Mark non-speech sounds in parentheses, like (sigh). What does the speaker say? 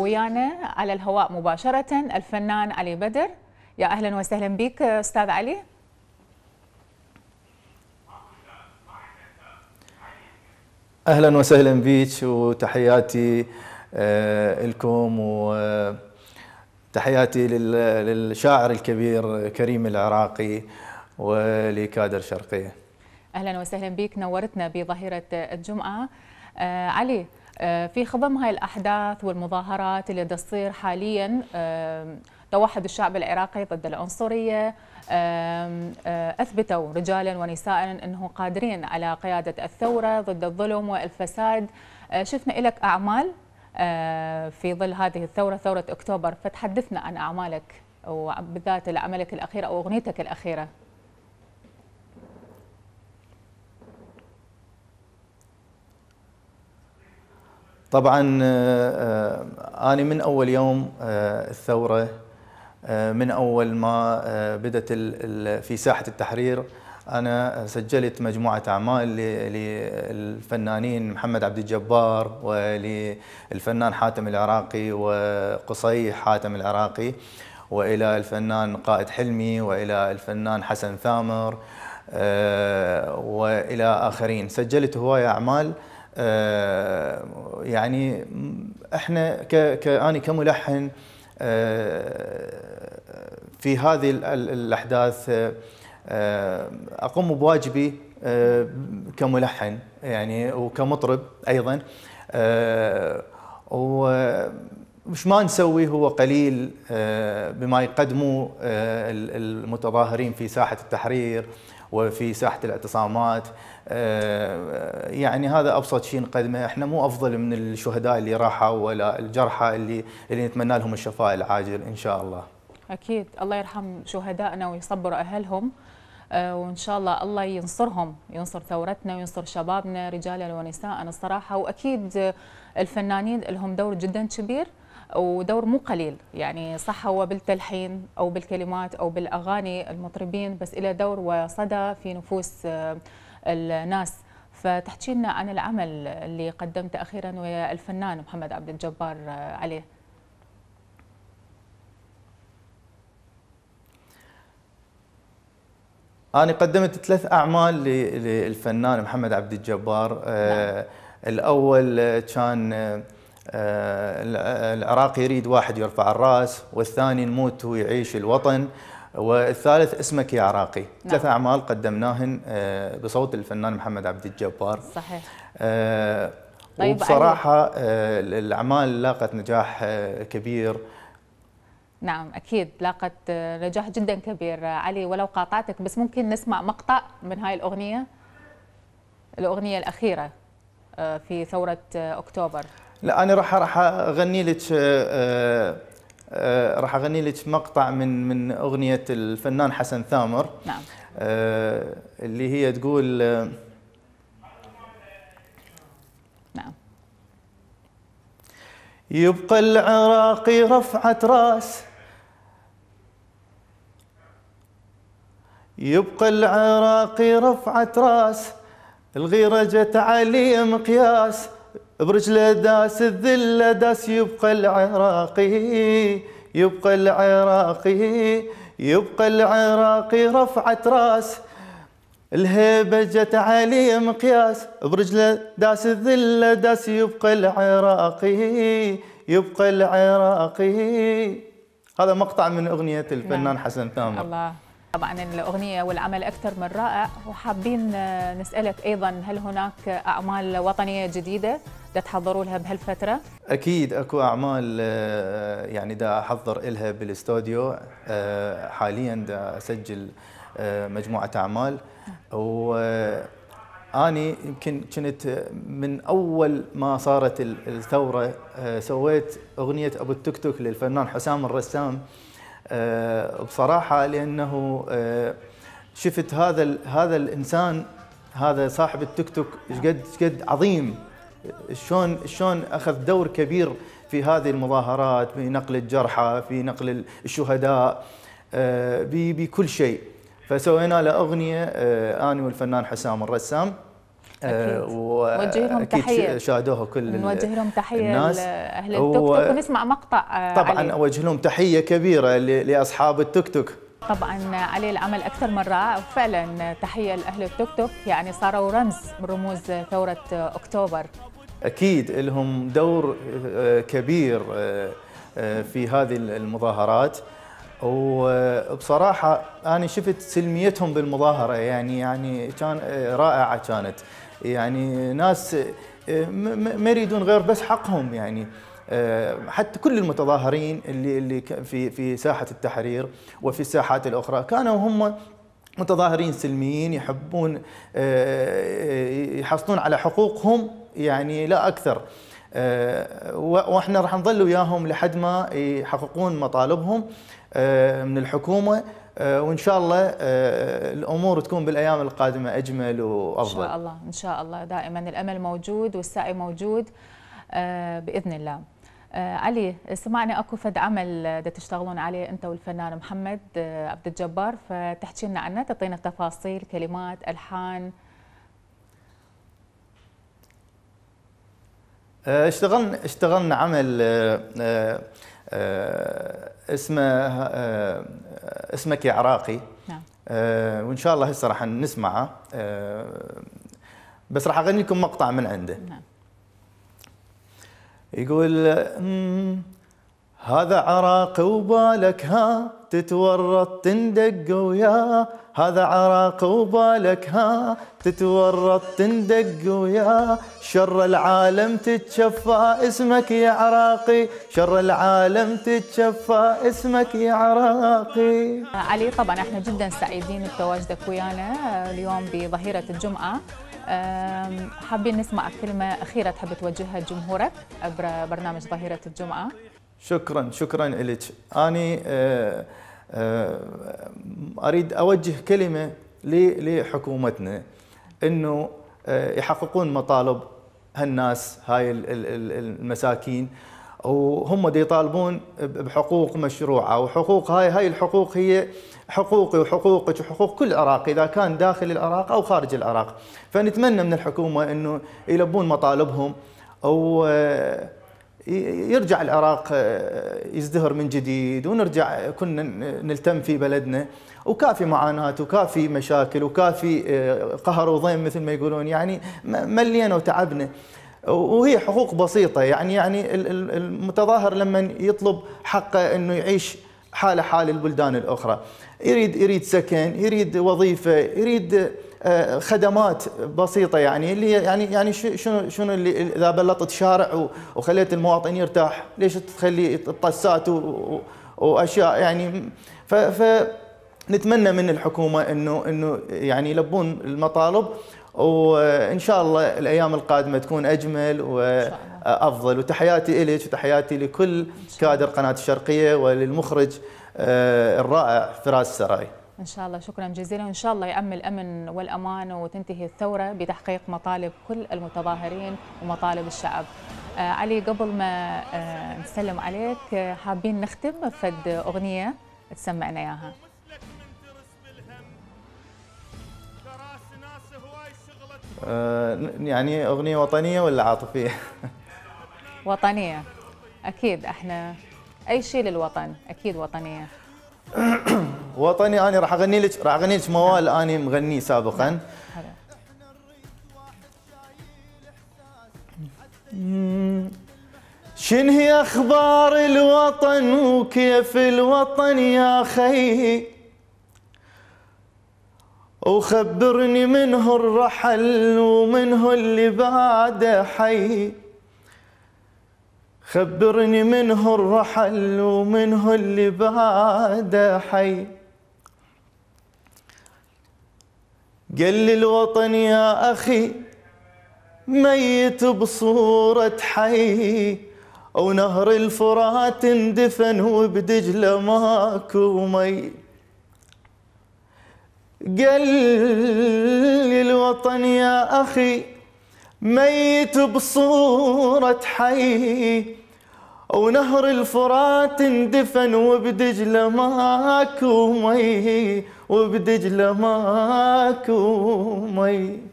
ويانا على الهواء مباشرة الفنان علي بدر يا أهلا وسهلا بك أستاذ علي أهلا وسهلا بك وتحياتي آه، لكم وتحياتي للشاعر الكبير كريم العراقي ولكادر شرقية أهلا وسهلا بك نورتنا بظهيرة الجمعة آه، علي آه، في خضم هاي الأحداث والمظاهرات اللي تصير حاليا توحد الشعب العراقي ضد العنصرية آه، أثبتوا رجالا ونساء أنهم قادرين على قيادة الثورة ضد الظلم والفساد آه، شفنا لك أعمال في ظل هذه الثورة ثورة أكتوبر فتحدثنا عن أعمالك وبالذات عملك الأخير أو أغنيتك الأخيرة طبعا آه، آه، أنا من أول يوم آه، الثورة من أول ما بدأت في ساحة التحرير أنا سجلت مجموعة أعمال للفنانين محمد عبد الجبار وللفنان حاتم العراقي وقصي حاتم العراقي وإلى الفنان قائد حلمي وإلى الفنان حسن ثامر وإلى آخرين سجلت هواية أعمال آه، يعني احنا كاني كملحن آه، في هذه الاحداث آه، اقوم بواجبي كملحن يعني وكمطرب ايضا و مش ما نسوي هو قليل آه، بما يقدمه آه، المتظاهرين في ساحة التحرير وفي ساحة الاعتصامات آه، يعني هذا أبسط شيء نقدمه احنا مو أفضل من الشهداء اللي راحوا ولا الجرحى اللي, اللي نتمنى لهم الشفاء العاجل إن شاء الله أكيد الله يرحم شهدائنا ويصبر أهلهم وان شاء الله الله ينصرهم ينصر ثورتنا وينصر شبابنا رجالنا ونساءنا الصراحه واكيد الفنانين لهم دور جدا كبير ودور مو قليل يعني صح هو بالتلحين أو بالكلمات أو بالأغاني المطربين بس إلى دور وصدى في نفوس آه، الناس فتحكي لنا عن العمل اللي قدمته أخيرا ويا الفنان محمد عبد الجبار آه، عليه أنا قدمت ثلاث أعمال للفنان محمد عبد الجبار آه، نعم. الأول كان آه، العراقي يريد واحد يرفع الراس والثاني نموت ويعيش الوطن والثالث اسمك يا عراقي نعم. ثلاث اعمال قدمناهن آه، بصوت الفنان محمد عبد الجبار صحيح أه طيب وبصراحه آه، الاعمال لاقت نجاح كبير نعم اكيد لاقت نجاح جدا كبير علي ولو قاطعتك بس ممكن نسمع مقطع من هاي الاغنيه الاغنيه الاخيره في ثوره اكتوبر لا انا راح راح اغني لك آه، آه، راح اغني لك مقطع من من اغنيه الفنان حسن ثامر نعم آه، اللي هي تقول نعم يبقى العراقي رفعة راس يبقى العراقي رفعة راس الغيرة جت علي مقياس برجله داس الذله داس يبقى العراقي يبقى العراقي يبقى العراقي رفعت راس الهيبة جت علي مقياس برجله داس الذلة داس يبقى العراقي يبقى العراقي هذا مقطع من أغنية الفنان نعم. حسن ثامر الله طبعا الأغنية والعمل أكثر من رائع وحابين آه، نسألك أيضا هل هناك أعمال وطنية جديدة تحضروا لها بهالفترة؟ أكيد أكو أعمال آه، يعني دا أحضر إلها بالاستوديو آه، حاليا دا أسجل مجموعة أعمال وأني يمكن كنت من أول ما صارت الثورة سويت أغنية أبو التكتك للفنان حسام الرسام آه، بصراحه لانه آه، شفت هذا هذا الانسان هذا صاحب التيك توك شقد قد قد عظيم شلون شلون اخذ دور كبير في هذه المظاهرات في نقل الجرحى في نقل الشهداء آه، بكل شيء فسوينا له اغنيه انا والفنان حسام الرسام أكيد. آه، لهم تحيه شاهدوها كل نوجه لهم تحيه الناس اهل التوك توك ونسمع مقطع آه، طبعا اوجه لهم تحيه كبيره لاصحاب التوك توك طبعا علي العمل اكثر من فعلا تحيه لاهل التوك توك يعني صاروا رمز من رموز ثوره اكتوبر اكيد لهم دور آه، كبير في هذه المظاهرات وبصراحه انا شفت سلميتهم بالمظاهره يعني يعني كان آه، رائعه كانت يعني ناس آه، ما يريدون غير بس حقهم يعني آه، حتى كل المتظاهرين اللي اللي في في ساحه التحرير وفي الساحات الاخرى كانوا هم متظاهرين سلميين يحبون يحصلون على حقوقهم يعني لا اكثر واحنا راح نظل وياهم لحد ما يحققون مطالبهم آه، من الحكومه آه، وان شاء الله آه، الامور تكون بالايام القادمه اجمل وافضل. ان شاء الله ان شاء الله دائما الامل موجود والسعي موجود باذن الله. علي سمعنا اكو فد عمل دا تشتغلون عليه انت والفنان محمد عبد الجبار فتحكي لنا عنه تعطينا تفاصيل كلمات الحان اشتغلنا اشتغلنا عمل آه، اسمه آه، اسمك يا عراقي نعم. آه، وان شاء الله هسه راح نسمعه بس راح اغني لكم مقطع من عنده نعم. يقول هذا عراق وبالك ها تتورط تندق وياه هذا عراق وبالك ها تتورط تندق وياه شر العالم تتشفى اسمك يا عراقي شر العالم تتشفى اسمك يا عراقي علي طبعا احنا جدا سعيدين بتواجدك ويانا اليوم بظهيرة الجمعة حابين نسمع كلمة أخيرة تحب توجهها لجمهورك عبر برنامج ظهيرة الجمعة شكرا شكرا لك اني آه، آه، اريد اوجه كلمه لحكومتنا انه آه، يحققون مطالب هالناس هاي المساكين وهم يطالبون بحقوق مشروعه وحقوق هاي هاي الحقوق هي حقوقي وحقوقك وحقوق كل عراق اذا كان داخل العراق او خارج العراق فنتمنى من الحكومه انه يلبون مطالبهم او يرجع العراق آه، يزدهر من جديد ونرجع كنا نلتم في بلدنا وكافي معاناة وكافي مشاكل وكافي آه، قهر وضيم مثل ما يقولون يعني ملينا وتعبنا وهي حقوق بسيطة يعني يعني المتظاهر لما يطلب حقه انه يعيش حاله حال البلدان الاخرى يريد يريد سكن يريد وظيفة يريد آه، خدمات بسيطه يعني اللي يعني يعني شنو شنو اللي اذا بلطت شارع وخليت المواطن يرتاح ليش تخلي طسات واشياء يعني ف, ف نتمنى من الحكومه انه انه يعني يلبون المطالب وان شاء الله الايام القادمه تكون اجمل وافضل وتحياتي اليك وتحياتي لكل كادر قناه الشرقيه وللمخرج آه، الرائع فراس السراي إن شاء الله شكرا جزيلا وإن شاء الله يأمن الأمن والأمان وتنتهي الثورة بتحقيق مطالب كل المتظاهرين ومطالب الشعب آه علي قبل ما آه نسلم عليك آه حابين نختم بفد أغنية تسمعنا إياها آه، يعني أغنية وطنية ولا عاطفية؟ (laughs) وطنية أكيد احنا أي شيء للوطن أكيد وطنية (coughs) وطني انا راح اغني لك راح اغني لك موال اني مغنيه سابقا شن هي اخبار الوطن وكيف الوطن يا خي وخبرني منه الرحل ومنه اللي بعده حي خبرني منه الرحل ومنه اللي بعده حي قال لي الوطن يا أخي ميت بصورة حي ونهر الفرات اندفن وبدجلة ماكو مي قال لي الوطن يا أخي ميت بصورة حي ونهر الفرات اندفن وبدجلة ماكو مي وبدجلة ماكو مي